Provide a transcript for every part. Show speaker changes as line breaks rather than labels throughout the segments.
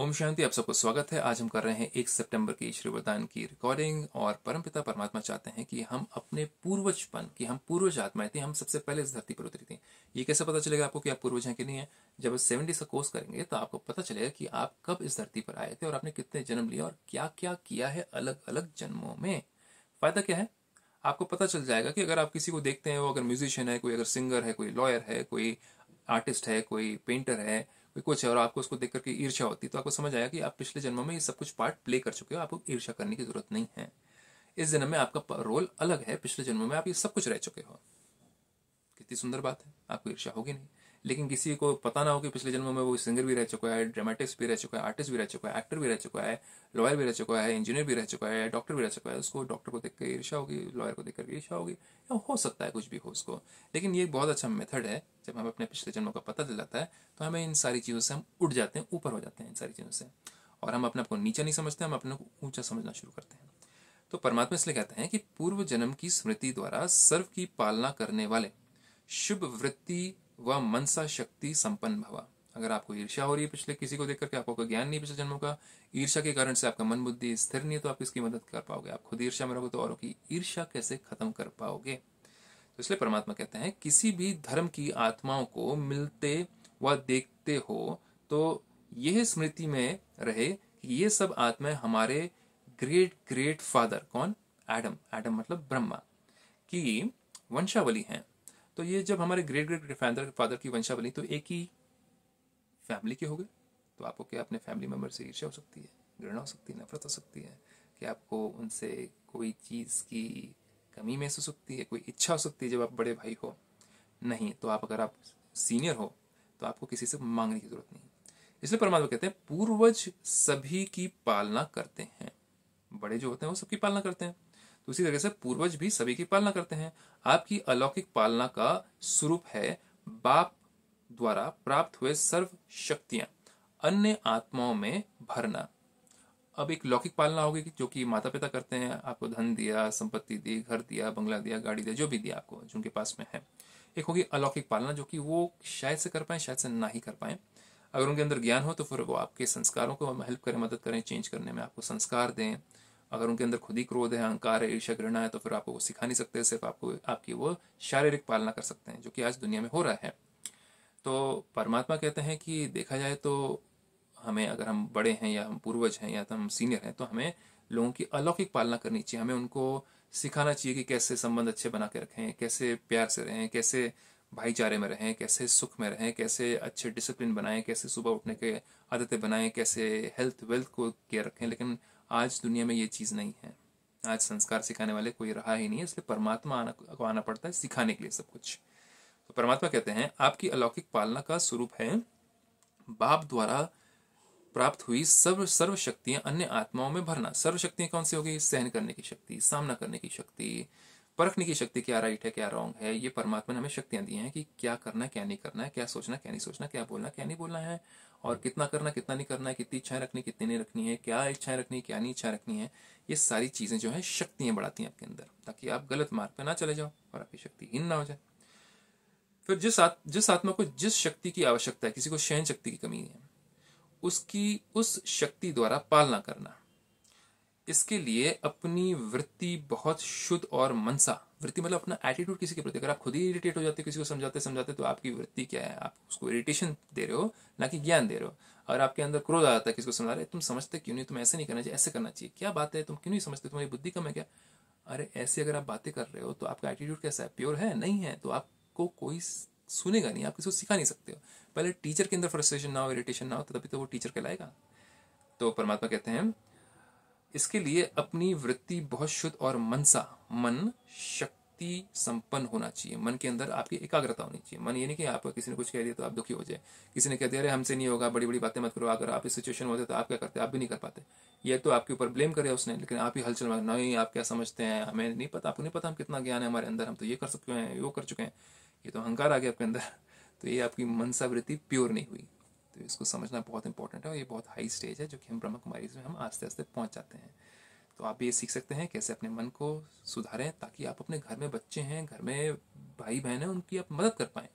ओम शांति आप सबको स्वागत है आज हम कर रहे हैं एक सितंबर की श्री वरदान की रिकॉर्डिंग और परमपिता परमात्मा चाहते हैं कि हम अपने पूर्वजपन की हम पूर्वज आत्माएं थी हम सबसे पहले इस धरती पर उतरी थी ये कैसे पता चलेगा आपको कि आप पूर्वज हैं कि नहीं है जब सेवेंटी का कोर्स करेंगे तो आपको पता चलेगा कि आप कब इस धरती पर आए थे और आपने कितने जन्म लिया और क्या क्या किया है अलग अलग जन्मों में फायदा क्या है आपको पता चल जाएगा कि अगर आप किसी को देखते हैं वो अगर म्यूजिशियन है कोई अगर सिंगर है कोई लॉयर है कोई आर्टिस्ट है कोई पेंटर है कुछ है और आपको उसको देख करके ईर्षा होती तो आपको समझ आया कि आप पिछले जन्म में ये सब कुछ पार्ट प्ले कर चुके हो आपको ईर्षा करने की जरूरत नहीं है इस जन्म में आपका रोल अलग है पिछले जन्म में आप ये सब कुछ रह चुके हो कितनी सुंदर बात है आपको ईर्षा होगी नहीं लेकिन किसी को पता ना हो कि पिछले जन्म में वो सिंगर भी रह चुका है ड्रामेटिक्स भी रह चुका है आर्टिस्ट भी रह चुका है एक्टर भी रह चुका है लॉयर भी रह चुका है इंजीनियर भी रह चुका है डॉक्टर भी रह चुका है उसको डॉक्टर को देख कर ईर्षा होगी लॉयर को देख कर ईर्षा होगी या हो सकता है कुछ भी हो उसको लेकिन ये बहुत अच्छा मेथड है जब हमें अपने पिछले जन्मों का पता दिलाता है तो हमें इन सारी चीज़ों से हम उठ जाते हैं ऊपर हो जाते हैं इन सारी चीज़ों से और हम अपने आपको नीचा नहीं समझते हम अपने को ऊंचा समझना शुरू करते हैं तो परमात्मा इसलिए कहते हैं कि पूर्व जन्म की स्मृति द्वारा सर्व की पालना करने वाले शुभ वृत्ति वह मनसा शक्ति संपन्न भवा अगर आपको ईर्षा हो रही है पिछले किसी को देख करके आपको ज्ञान नहीं पिछले जन्मों का ईर्षा के कारण से आपका मन बुद्धि स्थिर नहीं है तो आप इसकी मदद कर पाओगे आप खुद ईर्षा में रहोगे तो औरों की ईर्षा कैसे खत्म कर पाओगे तो इसलिए परमात्मा कहते हैं किसी भी धर्म की आत्माओं को मिलते व देखते हो तो यह स्मृति में रहे कि ये सब आत्माएं हमारे ग्रेट ग्रेट फादर कौन एडम एडम मतलब ब्रह्मा की वंशावली हैं तो ये जब हमारे ग्रेट ग्रेट फादर फादर की वंशावली तो एक ही फैमिली के हो गए तो आपको क्या अपने फैमिली मेम्बर से ईर्ष्या हो सकती है घृणा हो सकती है नफरत हो सकती है कि आपको उनसे कोई चीज़ की कमी महसूस सकती है कोई इच्छा हो सकती है जब आप बड़े भाई हो नहीं तो आप अगर आप सीनियर हो तो आपको किसी से मांगने की जरूरत नहीं इसलिए परमात्मा कहते हैं पूर्वज सभी की पालना करते हैं बड़े जो होते हैं वो सबकी पालना करते हैं तो उसी तरह से पूर्वज भी सभी की पालना करते हैं आपकी अलौकिक पालना का स्वरूप है बाप द्वारा प्राप्त हुए सर्व शक्तियां अन्य आत्माओं में भरना अब एक लौकिक पालना होगी जो कि माता पिता करते हैं आपको धन दिया संपत्ति दी घर दिया बंगला दिया गाड़ी दिया जो भी दिया आपको जिनके पास में है एक होगी अलौकिक पालना जो कि वो शायद से कर पाए शायद से ना ही कर पाए अगर उनके अंदर ज्ञान हो तो फिर वो आपके संस्कारों को हेल्प करें मदद करें चेंज करने में आपको संस्कार दें अगर उनके अंदर खुद ही क्रोध है अहंकार है ईर्षा घृणा है तो फिर आपको वो सिखा नहीं सकते सिर्फ आपको आपकी वो शारीरिक पालना कर सकते हैं जो कि आज दुनिया में हो रहा है तो परमात्मा कहते हैं कि देखा जाए तो हमें अगर हम बड़े हैं या हम पूर्वज हैं या तो हम सीनियर हैं तो हमें लोगों की अलौकिक पालना करनी चाहिए हमें उनको सिखाना चाहिए कि कैसे संबंध अच्छे बना के रखें कैसे प्यार से रहें कैसे भाईचारे में रहें कैसे सुख में रहें कैसे अच्छे डिसिप्लिन बनाएं कैसे सुबह उठने के आदतें बनाएं कैसे हेल्थ वेल्थ को केयर रखें लेकिन आज दुनिया में ये चीज़ नहीं है आज संस्कार सिखाने वाले कोई रहा ही नहीं है इसलिए परमात्मा आना को आना पड़ता है सिखाने के लिए सब कुछ तो परमात्मा कहते हैं आपकी अलौकिक पालना का स्वरूप है बाप द्वारा प्राप्त हुई सर्व सर्व शक्तियां अन्य आत्माओं में भरना सर्व शक्तियां कौन सी होगी सहन करने की शक्ति सामना करने की शक्ति परखने की शक्ति क्या राइट है क्या रॉन्ग है ये परमात्मा ने हमें शक्तियां दी हैं कि क्या करना है क्या नहीं करना है क्या सोचना क्या नहीं सोचना क्या बोलना क्या नहीं बोलना है और कितना करना कितना नहीं करना है कितनी इच्छाएं रखनी कितनी नहीं रखनी है क्या इच्छाएं रखनी क्या नहीं इच्छा रखनी है ये सारी चीजें जो है शक्तियां बढ़ाती हैं आपके अंदर ताकि आप गलत मार्ग पर ना चले जाओ और आपकी शक्ति हीन ना हो जाए फिर जिस आत, जिस आत्मा को जिस शक्ति की आवश्यकता है किसी को शहन शक्ति की कमी है उसकी उस शक्ति द्वारा पालना करना इसके लिए अपनी वृत्ति बहुत शुद्ध और मनसा वृत्ति मतलब अपना एटीट्यूड किसी के प्रति अगर आप खुद ही इरिटेट हो जाते किसी को समझाते समझाते तो आपकी वृत्ति क्या है आप उसको इरिटेशन दे रहे हो ना कि ज्ञान दे रहे हो और आपके अंदर क्रोध आ जाता है किसी को समझा रहे तुम समझते क्यों नहीं तुम ऐसे नहीं करना चाहिए ऐसे करना चाहिए क्या बात है तुम क्यों नहीं समझते तुम्हारी बुद्धि कम है क्या अरे ऐसे अगर आप बातें कर रहे हो तो आपका एटीट्यूड कैसा है प्योर है नहीं है तो आपको कोई सुनेगा नहीं आप किसी को सिखा नहीं सकते हो पहले टीचर के अंदर फ्रस्ट्रेशन ना हो इरिटेशन ना हो तभी तो वो टीचर कहलाएगा तो परमात्मा कहते हैं इसके लिए अपनी वृत्ति बहुत शुद्ध और मनसा मन शक्ति संपन्न होना चाहिए मन के अंदर आपकी एकाग्रता होनी चाहिए मन ये नहीं कि आप किसी ने कुछ कह दिया तो आप दुखी हो जाए किसी ने कह दिया अरे हमसे नहीं होगा बड़ी बड़ी बातें मत करो अगर आप इस सिचुएशन में होते तो आप क्या करते आप भी नहीं कर पाते ये तो आपके ऊपर ब्लेम करे उसने लेकिन आप ही हलचल में नहीं आप क्या समझते हैं हमें नहीं पता आपको नहीं पता हम कितना ज्ञान है हमारे अंदर हम तो ये कर सकते हैं वो कर चुके हैं ये तो अहंकार आ गया आपके अंदर तो ये आपकी मनसा वृत्ति प्योर नहीं हुई तो इसको समझना बहुत इंपॉर्टेंट है और ये बहुत हाई स्टेज है जो कि हम ब्रह्म कुमारी में हम आस्ते आस्ते पहुँच जाते हैं तो आप ये सीख सकते हैं कैसे अपने मन को सुधारें ताकि आप अपने घर में बच्चे हैं घर में भाई बहन हैं उनकी आप मदद कर पाएँ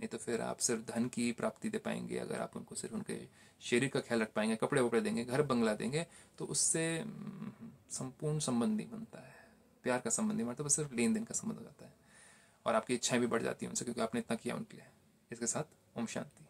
नहीं तो फिर आप सिर्फ धन की प्राप्ति दे पाएंगे अगर आप उनको सिर्फ उनके शरीर का ख्याल रख पाएंगे कपड़े वपड़े देंगे घर बंगला देंगे तो उससे हम्म, संपूर्ण संबंध नहीं बनता है प्यार का संबंध नहीं बनता तो बस सिर्फ लेन देन का संबंध हो जाता है और आपकी इच्छाएं भी बढ़ जाती हैं उनसे क्योंकि आपने इतना किया उनके लिए इसके साथ ओम शांति